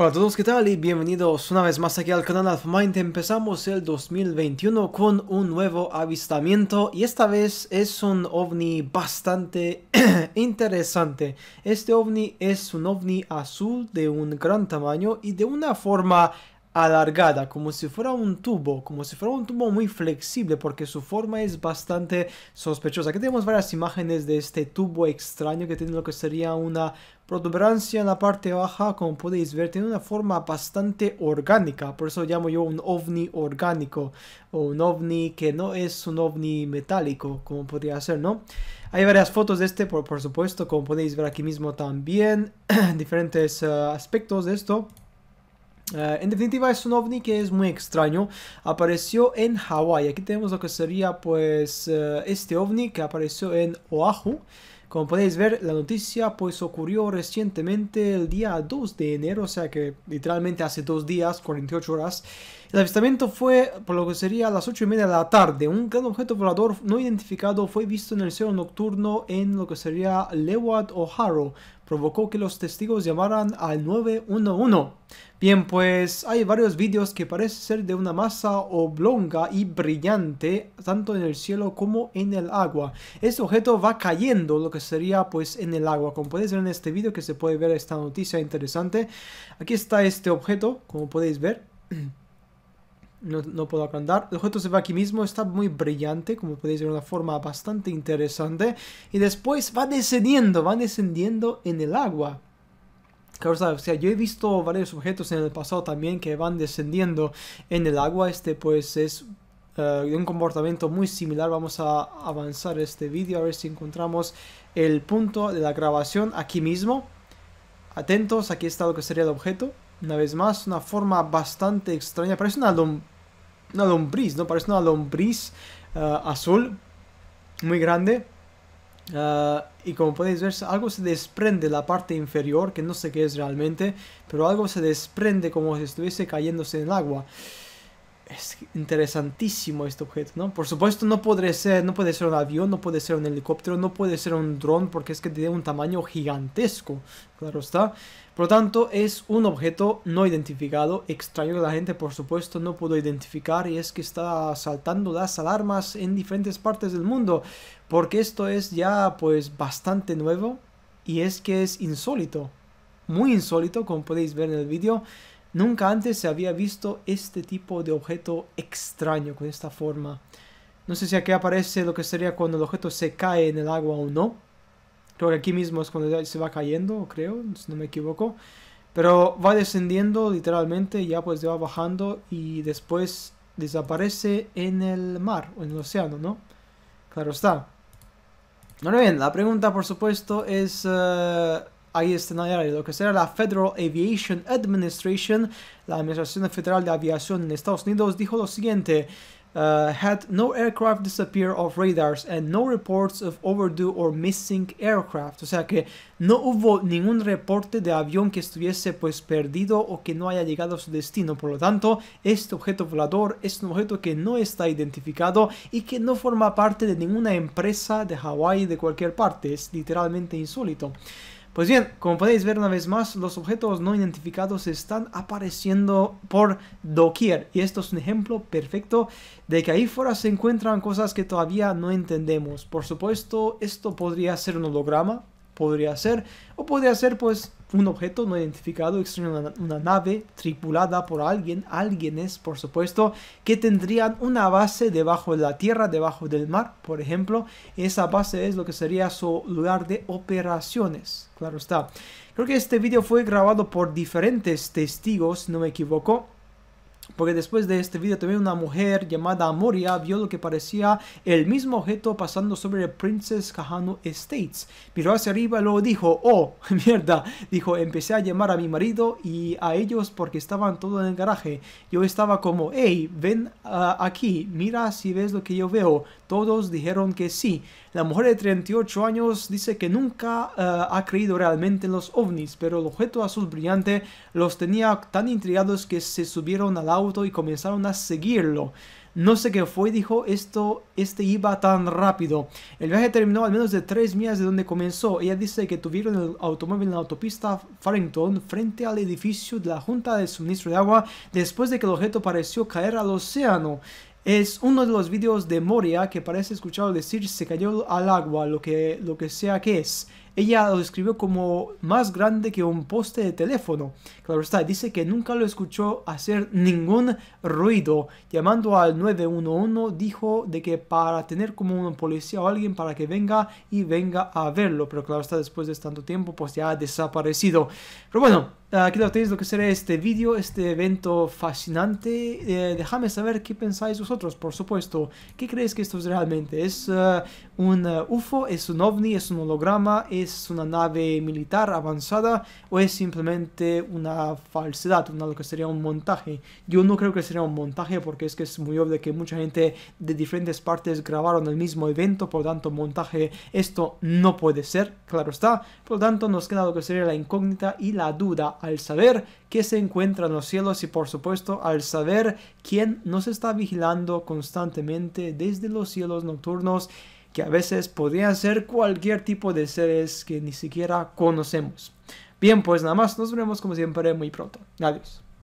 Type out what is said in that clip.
Hola a todos, ¿qué tal? Y bienvenidos una vez más aquí al canal AlphaMind. Empezamos el 2021 con un nuevo avistamiento y esta vez es un ovni bastante interesante. Este ovni es un ovni azul de un gran tamaño y de una forma alargada, como si fuera un tubo, como si fuera un tubo muy flexible, porque su forma es bastante sospechosa. Aquí tenemos varias imágenes de este tubo extraño que tiene lo que sería una protuberancia en la parte baja, como podéis ver, tiene una forma bastante orgánica, por eso llamo yo un ovni orgánico, o un ovni que no es un ovni metálico, como podría ser, ¿no? Hay varias fotos de este, por, supuesto, como podéis ver aquí mismo también, diferentes eh, aspectos de esto. Eh, en definitiva es un ovni que es muy extraño. Apareció en Hawái. Aquí tenemos lo que sería pues eh, este ovni que apareció en Oahu. Como podéis ver, la noticia pues ocurrió recientemente el día 2 de enero, o sea que literalmente hace dos días, 48 horas. El avistamiento fue por lo que sería a las 8 y media de la tarde. Un gran objeto volador no identificado fue visto en el cielo nocturno en lo que sería Lewat, O'Haro, provocó que los testigos llamaran al 911. Bien, pues hay varios vídeos que parece ser de una masa oblonga y brillante, tanto en el cielo como en el agua. Este objeto va cayendo, lo que sería pues en el agua, como podéis ver en este vídeo que se puede ver esta noticia interesante. Aquí está este objeto, como podéis ver. no, puedo agrandar. El objeto se ve aquí mismo, está muy brillante, como podéis ver, una forma bastante interesante. Y después va descendiendo, va descendiendo en el agua. o sea, yo he visto varios objetos en el pasado también que van descendiendo en el agua. Este pues es eh, un comportamiento muy similar. Vamos a avanzar este vídeo a ver si encontramos el punto de la grabación aquí mismo. Atentos, aquí está lo que sería el objeto. Una vez más, una forma bastante extraña. Parece una, lombriz, ¿no? Parece una lombriz eh, azul, muy grande. Eh, y como podéis ver, algo se desprende de la parte inferior, que no sé qué es realmente, pero algo se desprende como si estuviese cayéndose en el agua es interesantísimo este objeto, ¿no? Por supuesto no ser, no puede ser un avión, no puede ser un helicóptero, no puede ser un dron porque es que tiene un tamaño gigantesco, claro está. Por lo tanto, es un objeto no identificado, extraño que la gente por supuesto no pudo identificar y es que está saltando las alarmas en diferentes partes del mundo, porque esto es ya pues bastante nuevo y es que es insólito, muy insólito como podéis ver en el vídeo Nunca antes se había visto este tipo de objeto extraño con esta forma. No sé si aquí aparece lo que sería cuando el objeto se cae en el agua o no. Creo que aquí mismo es cuando se va cayendo, creo, si no me equivoco. Pero va descendiendo literalmente, ya pues va bajando y después desaparece en el mar o en el océano, ¿no? Claro está. Ahora bien, la pregunta por supuesto es... Eh, de lo que será la Federal Aviation Administration, la Administración Federal de Aviación en Estados Unidos, dijo lo siguiente. Uh, had no aircraft disappear off radars and no reports of overdue or missing aircraft. O sea que no hubo ningún reporte de avión que estuviese pues perdido o que no haya llegado a su destino. Por lo tanto, este objeto volador es un objeto que no está identificado y que no forma parte de ninguna empresa de Hawái de cualquier parte. Es literalmente insólito. Pues bien, como podéis ver una vez más, los objetos no identificados están apareciendo por doquier y esto es un ejemplo perfecto de que ahí fuera se encuentran cosas que todavía no entendemos. Por supuesto, esto podría ser un holograma, podría ser, o podría ser pues un objeto no identificado, una, una, nave tripulada por alguien, alguienes por supuesto, que tendrían una base debajo de la tierra, debajo del mar, por ejemplo. Esa base es lo que sería su lugar de operaciones, claro está. Creo que este video fue grabado por diferentes testigos, no me equivoco porque después de este video, también una mujer llamada Moria vio lo que parecía el mismo objeto pasando sobre el Princess Kahano Estates. Miró hacia arriba y luego dijo, oh, mierda, dijo, empecé a llamar a mi marido y a ellos porque estaban todos en el garaje. Yo estaba como, hey, ven ah, aquí, mira si ves lo que yo veo. Todos dijeron que sí. La mujer de 38 años dice que nunca ah, ha creído realmente en los ovnis, pero el objeto azul brillante los tenía tan intrigados que se subieron al auto y comenzaron a seguirlo. No sé qué fue, dijo, esto, este iba tan rápido. El viaje terminó al menos de 3 millas de donde comenzó. Ella dice que tuvieron el automóvil en la autopista Farrington frente al edificio de la Junta de Suministro de Agua después de que el objeto pareció caer al océano. Es uno de los vídeos de Moria que parece escuchado decir se cayó al agua, lo que, lo que sea que es. Ella lo describió como más grande que un poste de teléfono. Claro está, dice que nunca lo escuchó hacer ningún ruido. Llamando al 911 dijo de que para tener como un policía o alguien para que venga y venga a verlo. Pero claro está, después de tanto tiempo pues ya ha desaparecido. Pero bueno, aquí lo tenéis lo que será este vídeo, este evento fascinante. Eh, déjame saber qué pensáis vosotros, por supuesto. ¿Qué creéis que esto es realmente? ¿Es eh, un eh, UFO? ¿Es un ovni? ¿Es un holograma? ¿Es es una nave militar avanzada o es simplemente una falsedad, una, lo que sería un montaje. Yo no creo que sería un montaje porque es que es muy obvio que mucha gente de diferentes partes grabaron el mismo evento, por lo tanto montaje esto no puede ser, claro está. Por lo tanto nos queda lo que sería la incógnita y la duda al saber qué se encuentra en los cielos y por supuesto al saber quién nos está vigilando constantemente desde los cielos nocturnos que a veces podrían ser cualquier tipo de seres que ni siquiera conocemos. Bien, pues nada más, nos vemos como siempre muy pronto. Adiós.